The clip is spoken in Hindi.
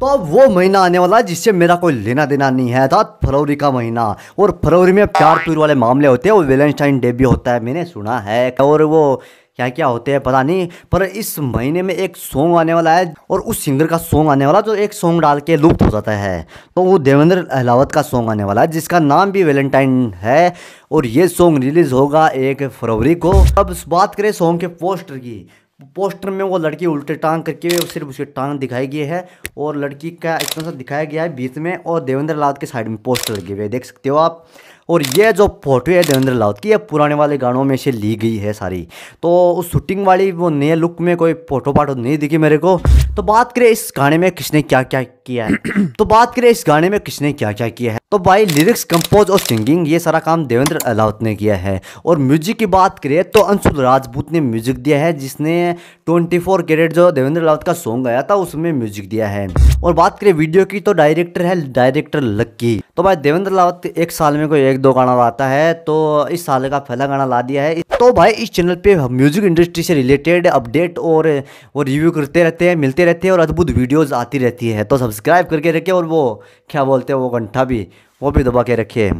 तो अब वो महीना आने वाला है जिससे मेरा कोई लेना देना नहीं है अर्थात फरवरी का महीना और फरवरी में प्यार प्यूर वाले मामले होते हैं वो वेलेंटाइन डे भी होता है मैंने सुना है और वो क्या क्या होते हैं पता नहीं पर इस महीने में एक सॉन्ग आने वाला है और उस सिंगर का सॉन्ग आने वाला जो एक सॉन्ग डाल के लुप्त हो जाता है तो वो देवेंद्र अहलावत का सॉन्ग आने वाला है जिसका नाम भी वेलेंटाइन है और ये सॉन्ग रिलीज़ होगा एक फरवरी को अब बात करें सॉन्ग के पोस्टर की पोस्टर में वो लड़की उल्टे टांग करके सिर्फ उसकी टांग दिखाई गई है और लड़की का इतना सा दिखाया गया है बीच में और देवेंद्र लाउत के साइड में पोस्टर लगे हुए देख सकते हो आप और ये जो फोटो है देवेंद्र लाउत की ये पुराने वाले गानों में से ली गई है सारी तो उस शूटिंग वाली वो नए लुक में कोई फोटो पाटो नहीं दिखी मेरे को तो बात करें इस गाने में किसने क्या क्या किया है तो बात करें इस गाने में किसने क्या क्या किया है तो भाई लिरिक्स कंपोज और सिंगिंग ये सारा काम देवेंद्र अलावत ने किया है और म्यूजिक की बात करें तो अंशुल राजपूत ने म्यूजिक दिया है जिसने 24 कैरेट जो देवेंद्र अलावत का सॉन्ग आया था उसमें म्यूजिक दिया है और बात करें वीडियो की तो डायरेक्टर है डायरेक्टर लक्की तो भाई देवेंद्र अलावत एक साल में कोई एक दो गाना लाता है तो इस साल का पहला गाना ला दिया है तो भाई इस चैनल पे म्यूजिक इंडस्ट्री से रिलेटेड अपडेट और वो रिव्यू करते रहते हैं मिलते रहते हैं और अद्भुत वीडियोस आती रहती है तो सब्सक्राइब करके रखे और वो क्या बोलते हैं वो घंटा भी वो भी दबा के रखिए